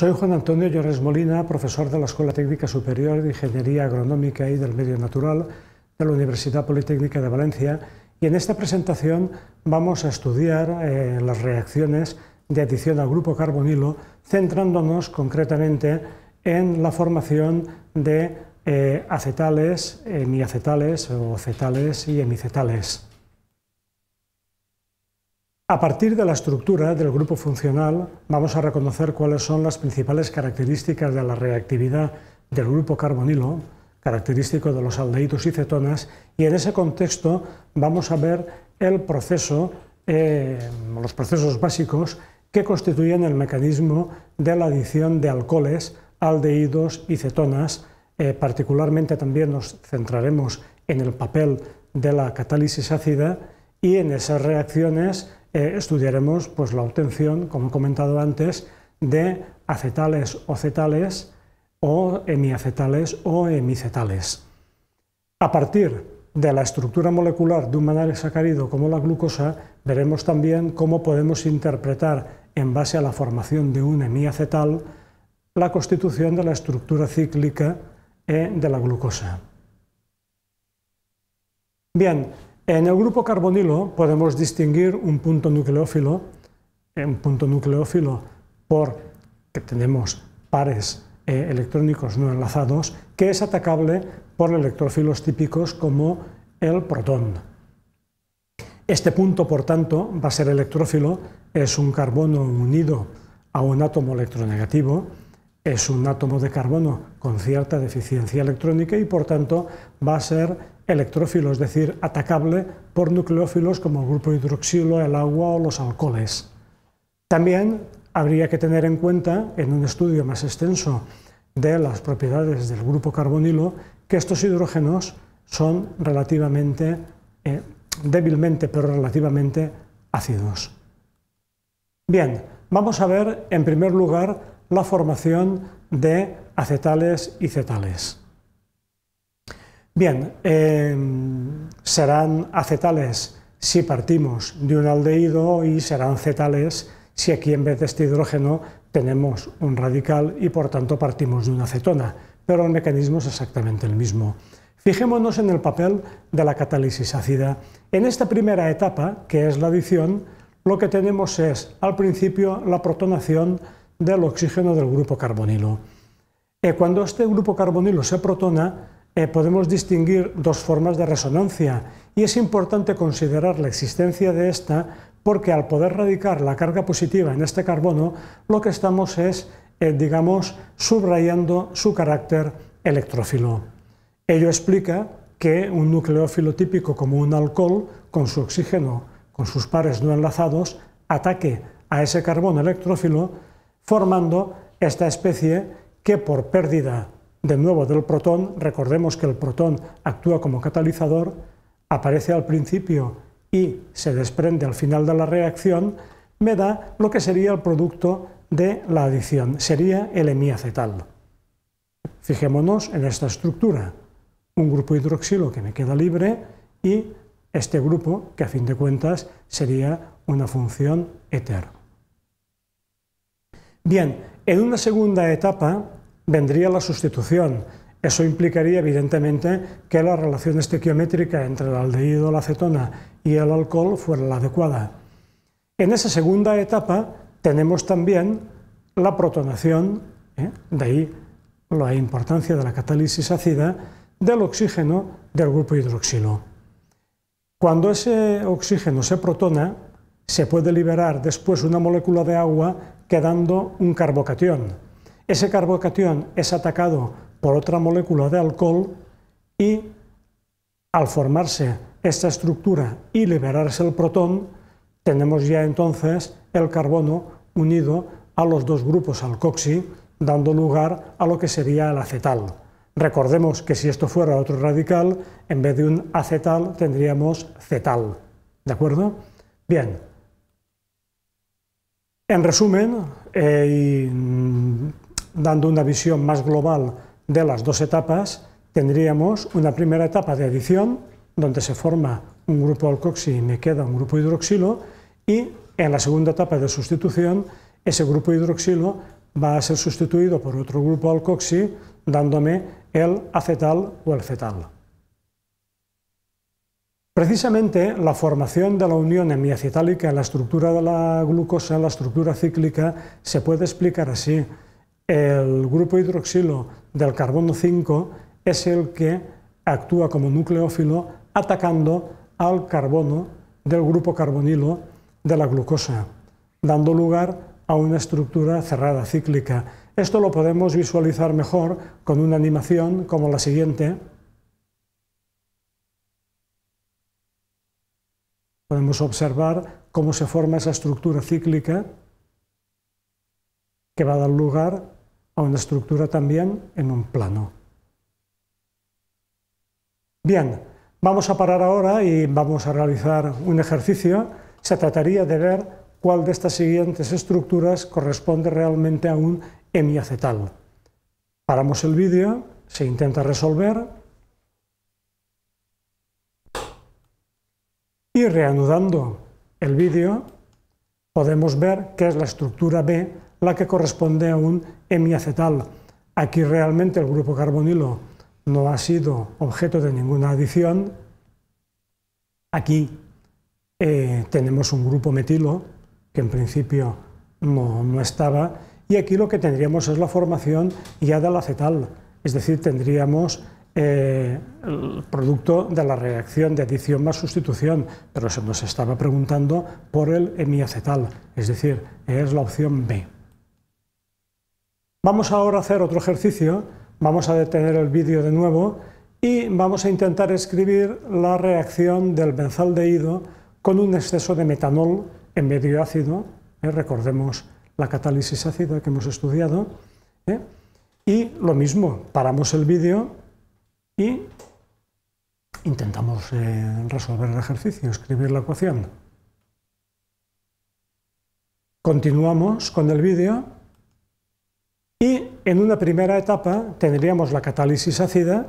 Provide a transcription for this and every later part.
Soy Juan Antonio Llores Molina, profesor de la Escuela Técnica Superior de Ingeniería Agronómica y del Medio Natural de la Universidad Politécnica de Valencia y en esta presentación vamos a estudiar eh, las reacciones de adición al grupo carbonilo centrándonos concretamente en la formación de eh, acetales, hemiacetales eh, o cetales y hemicetales. A partir de la estructura del grupo funcional vamos a reconocer cuáles son las principales características de la reactividad del grupo carbonilo, característico de los aldehídos y cetonas, y en ese contexto vamos a ver el proceso, eh, los procesos básicos que constituyen el mecanismo de la adición de alcoholes, aldehídos y cetonas. Eh, particularmente también nos centraremos en el papel de la catálisis ácida y en esas reacciones eh, estudiaremos pues, la obtención, como he comentado antes, de acetales o cetales o hemiacetales o hemicetales. A partir de la estructura molecular de un monosacárido como la glucosa, veremos también cómo podemos interpretar, en base a la formación de un hemiacetal, la constitución de la estructura cíclica eh, de la glucosa. Bien, en el grupo carbonilo podemos distinguir un punto nucleófilo, un punto nucleófilo por que tenemos pares eh, electrónicos no enlazados, que es atacable por electrófilos típicos como el protón. Este punto, por tanto, va a ser electrófilo, es un carbono unido a un átomo electronegativo, es un átomo de carbono con cierta deficiencia electrónica y, por tanto, va a ser electrófilo, es decir, atacable por nucleófilos como el grupo hidroxilo, el agua o los alcoholes. También habría que tener en cuenta, en un estudio más extenso de las propiedades del grupo carbonilo, que estos hidrógenos son relativamente, eh, débilmente, pero relativamente ácidos. Bien, vamos a ver en primer lugar la formación de acetales y cetales. Bien, em, serán acetales si partimos de un aldehído y serán cetales si aquí en vez de este hidrógeno tenemos un radical y por tanto partimos de una acetona, pero el mecanismo es exactamente el mismo. Fijémonos en el papel de la catálisis ácida. En esta primera etapa, que es la adición, lo que tenemos es al principio la protonación del oxígeno del grupo carbonilo. Eh, cuando este grupo carbonilo se protona, eh, podemos distinguir dos formas de resonancia y es importante considerar la existencia de esta porque al poder radicar la carga positiva en este carbono, lo que estamos es, eh, digamos, subrayando su carácter electrófilo. Ello explica que un nucleófilo típico como un alcohol, con su oxígeno, con sus pares no enlazados, ataque a ese carbono electrófilo, formando esta especie que por pérdida de nuevo del protón, recordemos que el protón actúa como catalizador, aparece al principio y se desprende al final de la reacción, me da lo que sería el producto de la adición, sería el hemiacetal. Fijémonos en esta estructura, un grupo hidroxilo que me queda libre y este grupo que a fin de cuentas sería una función éter. Bien, en una segunda etapa vendría la sustitución. Eso implicaría, evidentemente, que la relación estequiométrica entre el aldehído, la acetona y el alcohol fuera la adecuada. En esa segunda etapa tenemos también la protonación, ¿eh? de ahí la importancia de la catálisis ácida, del oxígeno del grupo hidroxilo. Cuando ese oxígeno se protona, se puede liberar después una molécula de agua quedando un carbocatión ese carbocatión es atacado por otra molécula de alcohol y al formarse esta estructura y liberarse el protón, tenemos ya entonces el carbono unido a los dos grupos alcoxi, dando lugar a lo que sería el acetal. Recordemos que si esto fuera otro radical, en vez de un acetal tendríamos cetal. ¿De acuerdo? Bien. En resumen, eh, mm, dando una visión más global de las dos etapas, tendríamos una primera etapa de adición, donde se forma un grupo alcoxi y me queda un grupo hidroxilo, y en la segunda etapa de sustitución, ese grupo hidroxilo va a ser sustituido por otro grupo alcoxi, dándome el acetal o el cetal. Precisamente la formación de la unión hemiacetálica en la estructura de la glucosa, en la estructura cíclica, se puede explicar así el grupo hidroxilo del carbono 5 es el que actúa como nucleófilo atacando al carbono del grupo carbonilo de la glucosa, dando lugar a una estructura cerrada cíclica. Esto lo podemos visualizar mejor con una animación como la siguiente. Podemos observar cómo se forma esa estructura cíclica que va a dar lugar una estructura también en un plano. Bien, vamos a parar ahora y vamos a realizar un ejercicio. Se trataría de ver cuál de estas siguientes estructuras corresponde realmente a un hemiacetal. Paramos el vídeo, se intenta resolver y reanudando el vídeo podemos ver qué es la estructura B la que corresponde a un hemiacetal. Aquí realmente el grupo carbonilo no ha sido objeto de ninguna adición. Aquí eh, tenemos un grupo metilo, que en principio no, estaba, y aquí lo que tendríamos es la formación ya del acetal, es decir, tendríamos eh, el producto de la reacción de adición más sustitución, pero se nos estaba preguntando por el hemiacetal, es decir, es la opción B. Vamos ahora a hacer otro ejercicio, vamos a detener el vídeo de nuevo y vamos a intentar escribir la reacción del benzaldehído con un exceso de metanol en medio ácido, ¿eh? recordemos la catálisis ácida que hemos estudiado, ¿eh? y lo mismo, paramos el vídeo y intentamos eh, resolver el ejercicio, escribir la ecuación. Continuamos con el vídeo. Y en una primera etapa tendríamos la catálisis ácida,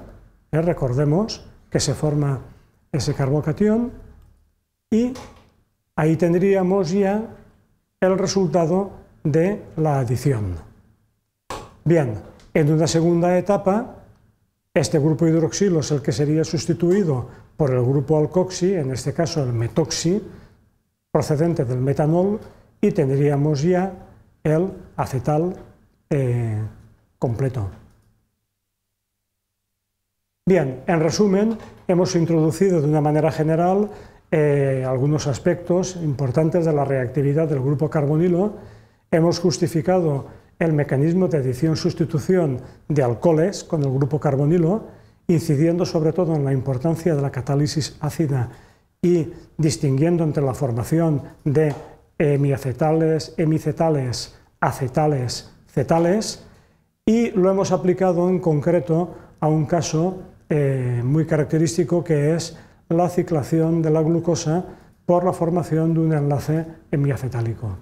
¿eh? recordemos que se forma ese carbocatión, y ahí tendríamos ya el resultado de la adición. Bien, en una segunda etapa, este grupo hidroxilo es el que sería sustituido por el grupo alcoxi, en este caso el metoxi, procedente del metanol, y tendríamos ya el acetal eh, completo. Bien, en resumen, hemos introducido de una manera general eh, algunos aspectos importantes de la reactividad del grupo carbonilo, hemos justificado el mecanismo de adición-sustitución de alcoholes con el grupo carbonilo, incidiendo sobre todo en la importancia de la catálisis ácida y distinguiendo entre la formación de hemiacetales, hemicetales, acetales cetales y lo hemos aplicado en concreto a un caso eh, muy característico que es la ciclación de la glucosa por la formación de un enlace hemiacetálico.